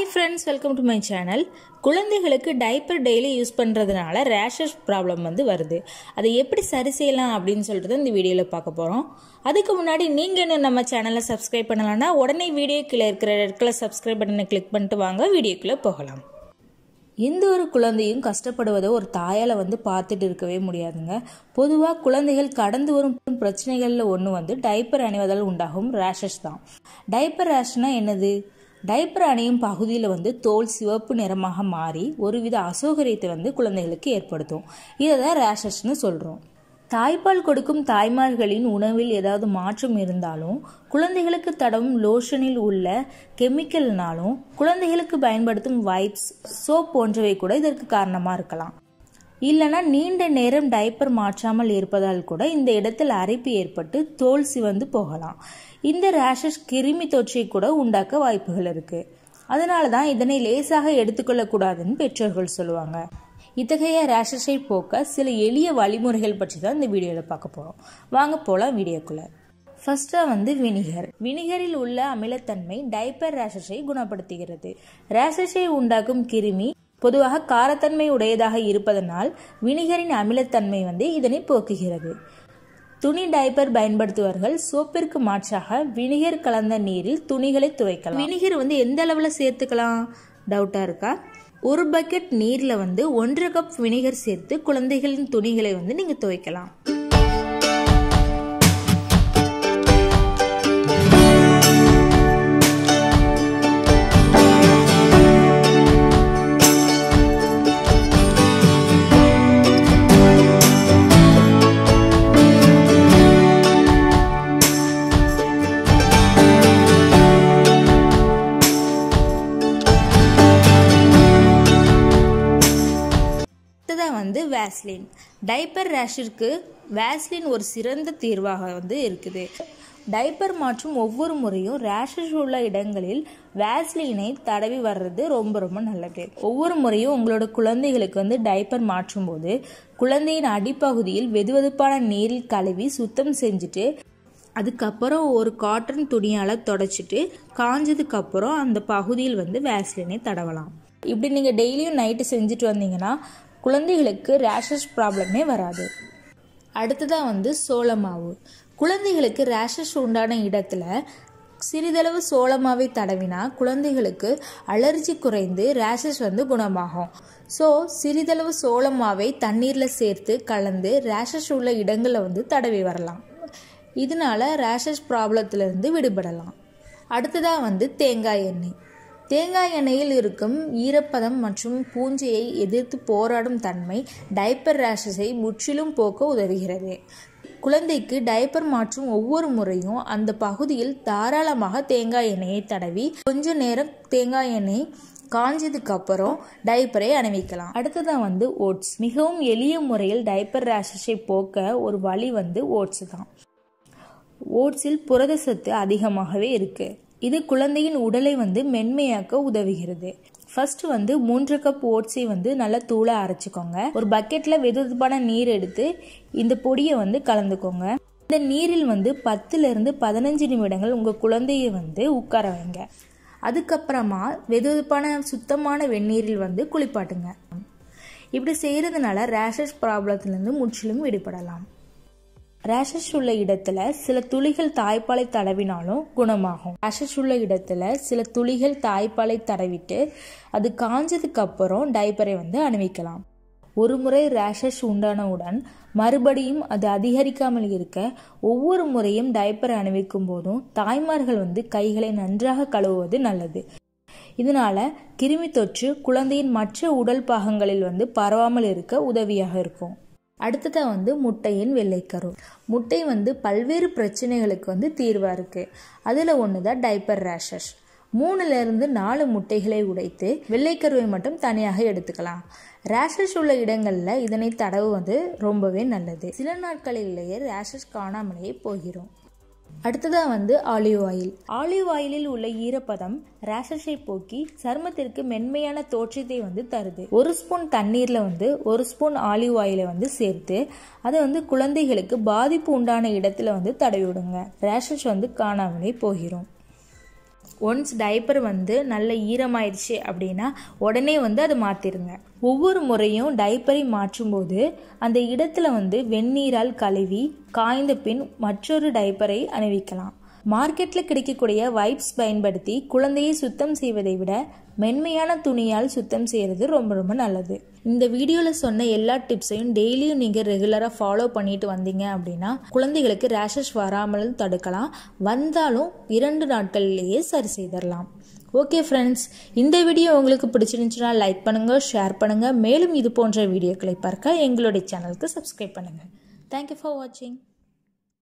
hi friends welcome to my channel குழந்தைகளுக்கு diaper daily use பண்ணுறதுனால rashes problem வந்து வருது அதை எப்படி சரி செய்யலாம் அப்படின்னு சொல்கிறது இந்த வீடியோவில் பார்க்க போகிறோம் அதுக்கு முன்னாடி நீங்கள் இன்னும் நம்ம சேனலை சப்ஸ்கிரைப் பண்ணலான்னா உடனே வீடியோ கீழே இருக்கிற ரெட் கலர் சப்ஸ்கிரைப் பட்டனை கிளிக் பண்ணிட்டு வாங்க வீடியோக்குள்ளே போகலாம் எந்த ஒரு குழந்தையும் கஷ்டப்படுவதை ஒரு தாயால் வந்து பார்த்துட்டு இருக்கவே முடியாதுங்க பொதுவாக குழந்தைகள் கடந்து வரும் பிரச்சனைகளில் ஒன்று வந்து டைப்பர் அணிவதால் உண்டாகும் ரேஷஸ் தான் டைப்பர் ரேஷ்னா என்னது டைப்பர் அணியும் பகுதியில் வந்து தோல் சிவப்பு நிறமாக மாறி ஒருவித அசௌகரியத்தை வந்து குழந்தைகளுக்கு ஏற்படுத்தும் இதை தான் ரேஷஸ்னு சொல்கிறோம் தாய்ப்பால் கொடுக்கும் தாய்மார்களின் உணவில் ஏதாவது மாற்றம் இருந்தாலும் குழந்தைகளுக்கு தடவும் லோஷனில் உள்ள கெமிக்கல்னாலும் குழந்தைகளுக்கு பயன்படுத்தும் வைப்ஸ் சோப் போன்றவை கூட இதற்கு காரணமாக இருக்கலாம் இல்லைனா நீண்ட நேரம் டைப்பர் மாற்றாமல் இருப்பதால் கூட இந்த இடத்தில் அரிப்பு ஏற்பட்டு தோல் சிவந்து போகலாம் இந்த ரேஷஸ் கிருமி தொற்றை கூட உண்டாக்க வாய்ப்புகள் இருக்குது அதனால தான் இதனை லேசாக எடுத்துக்கொள்ளக்கூடாதுன்னு பெற்றோர்கள் சொல்லுவாங்க இத்தகைய ரேஷஸை போக்க சில எளிய வழிமுறைகள் பற்றி தான் இந்த வீடியோவில் பார்க்க போகிறோம் வாங்க போகலாம் வீடியோக்குள்ளே ஃபஸ்ட்டாக வந்து வினிகர் வினிகரில் உள்ள அமிலத்தன்மை டைப்பர் ரேஷஸை குணப்படுத்துகிறது ரேஷஸை உண்டாக்கும் கிருமி பொதுவாக காரத்தன்மை உடையதாக இருப்பதனால் வினிகரின் அமிலத்தன்மை வந்து இதனை போக்குகிறது துணி டைப்பர் பயன்படுத்துவார்கள் சோப்பிற்கு மாற்றாக வினிகர் கலந்த நீரில் துணிகளை துவைக்கலாம் வினிகர் வந்து எந்த அளவில் சேர்த்துக்கலாம் டவுட்டாக இருக்கா ஒரு பக்கெட் நீரில் வந்து ஒன்றரை கப் வினிகர் சேர்த்து குழந்தைகளின் துணிகளை வந்து நீங்கள் துவைக்கலாம் அடுத்ததாக வந்து வேஸ்லின் டைப்பர் ரேஷிற்கு வேஸ்லின் ஒரு சிறந்த தீர்வாக வந்து இருக்குது டைப்பர் மாற்றும் ஒவ்வொரு முறையும் ரேஷஸ் உள்ள இடங்களில் வேஸ்லினை தடவி வர்றது ரொம்ப ரொம்ப நல்லது ஒவ்வொரு முறையும் உங்களோட குழந்தைகளுக்கு வந்து டைப்பர் மாற்றும் போது குழந்தையின் அடிப்பகுதியில் வெதுவெதுப்பான நீரில் கழுவி சுத்தம் செஞ்சுட்டு அதுக்கப்புறம் ஒரு காட்டன் துணியால் தொடச்சிட்டு காஞ்சதுக்கப்புறம் அந்த பகுதியில் வந்து வேஸ்லினை தடவலாம் இப்படி நீங்கள் டெய்லியும் நைட்டு செஞ்சுட்டு வந்தீங்கன்னா குழந்தைகளுக்கு ரேஷஸ் ப்ராப்ளமே வராது அடுத்ததாக வந்து சோளமாவு குழந்தைகளுக்கு ரேஷஸ் உண்டான இடத்துல சிறிதளவு சோளமாவை தடவினா குழந்தைகளுக்கு அலர்ஜி குறைந்து ரேஷஸ் வந்து குணமாகும் ஸோ சிறிதளவு சோளமாவை தண்ணீரில் சேர்த்து கலந்து ரேஷஸ் உள்ள இடங்களில் வந்து தடவி வரலாம் இதனால் ரேஷஸ் ப்ராப்ளத்திலிருந்து விடுபடலாம் அடுத்ததாக வந்து தேங்காய் எண்ணெய் தேங்காய் எண்ணெயில் இருக்கும் ஈரப்பதம் மற்றும் பூஞ்சையை எதிர்த்து போராடும் தன்மை டைப்பர் ரேஷஸை முற்றிலும் போக்க உதவுகிறது குழந்தைக்கு டைப்பர் மாற்றும் ஒவ்வொரு முறையும் அந்த பகுதியில் தாராளமாக தேங்காய் எண்ணெயை தடவி கொஞ்ச நேரம் தேங்காய் எண்ணெய் காஞ்சதுக்கு அப்புறம் டைப்பரை அணிவிக்கலாம் அடுத்ததான் வந்து ஓட்ஸ் மிகவும் எளிய முறையில் டைப்பர் ரேஷஸை போக்க ஒரு வழி வந்து ஓட்ஸ் தான் ஓட்ஸில் புரத சத்து அதிகமாகவே இருக்குது இது குழந்தையின் உடலை வந்து மென்மையாக்க உதவுகிறது ஃபர்ஸ்ட் வந்து மூன்று கப் ஓட்ஸை வந்து நல்லா தூளை அரைச்சிக்கோங்க ஒரு பக்கெட்டில் வெதுவெதுப்பான நீர் எடுத்து இந்த பொடியை வந்து கலந்துக்கோங்க இந்த நீரில் வந்து பத்துலேருந்து பதினஞ்சு நிமிடங்கள் உங்கள் குழந்தையை வந்து உட்கார வைங்க அதுக்கப்புறமா வெதுவெதுப்பான சுத்தமான வெந்நீரில் வந்து குளிப்பாட்டுங்க இப்படி செய்கிறதுனால ரேஷஸ் ப்ராப்ளத்துலேருந்து முற்றிலும் விடுபடலாம் ரேஷஸ் உள்ள இடத்துல சில துளிகள் தாய்ப்பாலை தடவினாலும் குணமாகும் ரேஷஸ் உள்ள இடத்துல சில துளிகள் தாய்ப்பாலை தடவிட்டு அது காஞ்சதுக்கு அப்புறம் டைப்பரை வந்து அணிவிக்கலாம் ஒரு முறை ரேஷஸ் உண்டானவுடன் மறுபடியும் அது அதிகரிக்காமல் இருக்க ஒவ்வொரு முறையும் டைப்பரை அணிவிக்கும் போதும் தாய்மார்கள் வந்து கைகளை நன்றாக கழுவுவது நல்லது இதனால கிருமி தொற்று குழந்தையின் மற்ற உடல் பாகங்களில் வந்து பரவாமல் இருக்க உதவியாக இருக்கும் அடுத்ததாக வந்து முட்டையின் வெள்ளைக்கரு முட்டை வந்து பல்வேறு பிரச்சனைகளுக்கு வந்து தீர்வாக இருக்குது அதில் ஒன்று தான் டைப்பர் ரேஷஸ் மூணுலேருந்து நாலு முட்டைகளை உடைத்து வெள்ளைக்கருவை மட்டும் தனியாக எடுத்துக்கலாம் ரேஷஸ் உள்ள இடங்களில் இதனை தடவுவது ரொம்பவே நல்லது சில நாட்களிலேயே ரேஷஸ் காணாமலேயே போகிறோம் அடுத்ததாக வந்து ஆலிவ் ஆயில் ஆலிவ் ஆயிலில் உள்ள ஈரப்பதம் ரேஷஸை போக்கி சருமத்திற்கு மென்மையான தோற்றத்தை வந்து தருது ஒரு ஸ்பூன் தண்ணீரில் வந்து ஒரு ஸ்பூன் ஆலிவ் ஆயிலை வந்து சேர்த்து அதை வந்து குழந்தைகளுக்கு பாதிப்பு உண்டான இடத்துல வந்து தடவி விடுங்க ரேஷஸ் வந்து காணாமலே போகிறோம் ஒன்ஸ் டைப்பர் வந்து நல்ல ஈரமாயிடுச்சு அப்படின்னா உடனே வந்து அதை மாற்றிடுங்க ஒவ்வொரு முறையும் டைப்பரை மாற்றும்போது அந்த இடத்துல வந்து வெந்நீரால் கழுவி காய்ந்த பின் மற்றொரு டைப்பரை அணிவிக்கலாம் மார்க்கெட்டில் கிடைக்கக்கூடிய வைப்ஸ் பயன்படுத்தி குழந்தையை சுத்தம் செய்வதை விட மென்மையான துணியால் சுத்தம் செய்கிறது ரொம்ப ரொம்ப நல்லது இந்த வீடியோவில் சொன்ன எல்லா டிப்ஸையும் டெய்லியும் நீங்கள் ரெகுலராக ஃபாலோ பண்ணிட்டு வந்தீங்க அப்படின்னா குழந்தைகளுக்கு ரேஷஸ் வராமலும் தடுக்கலாம் வந்தாலும் இரண்டு நாட்கள்லேயே சரி செய்திடலாம் ஓகே ஃப்ரெண்ட்ஸ் இந்த வீடியோ உங்களுக்கு பிடிச்சிருந்துச்சுன்னா லைக் பண்ணுங்கள் ஷேர் பண்ணுங்கள் மேலும் இது போன்ற வீடியோக்களை பார்க்க எங்களுடைய சேனலுக்கு சப்ஸ்கிரைப் பண்ணுங்கள் தேங்க்யூ ஃபார் வாட்சிங்